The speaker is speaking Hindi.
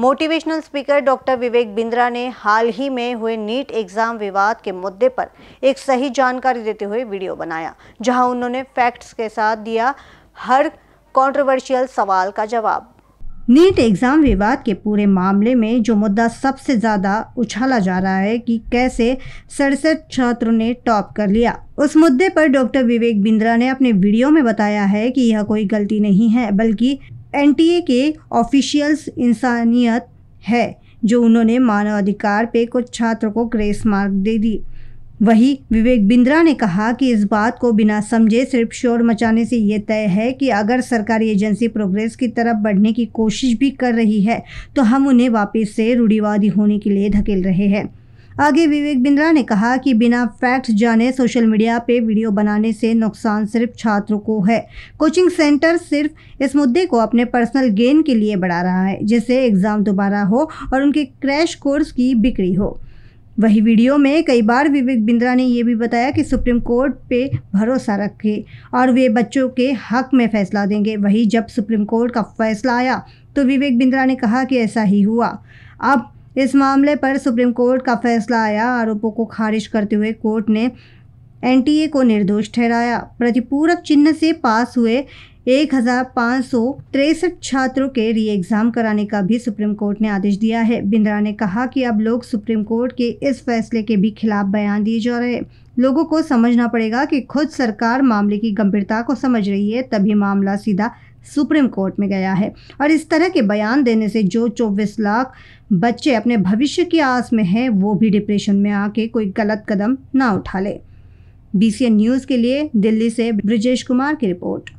motivational speaker doctor Vivek Bindra ने हाल ही में हुए नीट एग्जाम विवाद के मुद्दे पर एक सही जानकारी देते हुए वीडियो बनाया जहां उन्होंने फैक्ट्स के साथ दिया हर कंट्रोवर्शियल सवाल का जवाब नीट एग्ज़ाम विवाद के पूरे मामले में जो मुद्दा सबसे ज़्यादा उछाला जा रहा है कि कैसे सड़सठ छात्रों ने टॉप कर लिया उस मुद्दे पर डॉक्टर विवेक बिंद्रा ने अपने वीडियो में बताया है कि यह कोई गलती नहीं है बल्कि एन के ऑफिशियल्स इंसानियत है जो उन्होंने मानवाधिकार पे कुछ छात्रों को ग्रेस मार्क दे दी वही विवेक बिंद्रा ने कहा कि इस बात को बिना समझे सिर्फ शोर मचाने से ये तय है कि अगर सरकारी एजेंसी प्रोग्रेस की तरफ बढ़ने की कोशिश भी कर रही है तो हम उन्हें वापस से रूढ़ीवादी होने के लिए धकेल रहे हैं आगे विवेक बिंद्रा ने कहा कि बिना फैक्ट जाने सोशल मीडिया पे वीडियो बनाने से नुकसान सिर्फ छात्रों को है कोचिंग सेंटर सिर्फ इस मुद्दे को अपने पर्सनल गेन के लिए बढ़ा रहा है जिससे एग्ज़ाम दोबारा हो और उनके क्रैश कोर्स की बिक्री हो वही वीडियो में कई बार विवेक बिंद्रा ने यह भी बताया कि सुप्रीम कोर्ट पे भरोसा रखे और वे बच्चों के हक में फैसला देंगे वही जब सुप्रीम कोर्ट का फैसला आया तो विवेक बिंद्रा ने कहा कि ऐसा ही हुआ अब इस मामले पर सुप्रीम कोर्ट का फैसला आया आरोपों को खारिज करते हुए कोर्ट ने एनटीए को निर्दोष ठहराया प्रतिपूरक चिन्ह से पास हुए एक हजार पाँच सौ तिरसठ छात्रों के री एग्ज़ाम कराने का भी सुप्रीम कोर्ट ने आदेश दिया है बिंद्रा ने कहा कि अब लोग सुप्रीम कोर्ट के इस फैसले के भी खिलाफ बयान दिए जा रहे हैं लोगों को समझना पड़ेगा कि खुद सरकार मामले की गंभीरता को समझ रही है तभी मामला सीधा सुप्रीम कोर्ट में गया है और इस तरह के बयान देने से जो चौबीस लाख बच्चे अपने भविष्य की आस में हैं वो भी डिप्रेशन में आके कोई गलत कदम ना उठा ले बी न्यूज़ के लिए दिल्ली से ब्रजेश कुमार की रिपोर्ट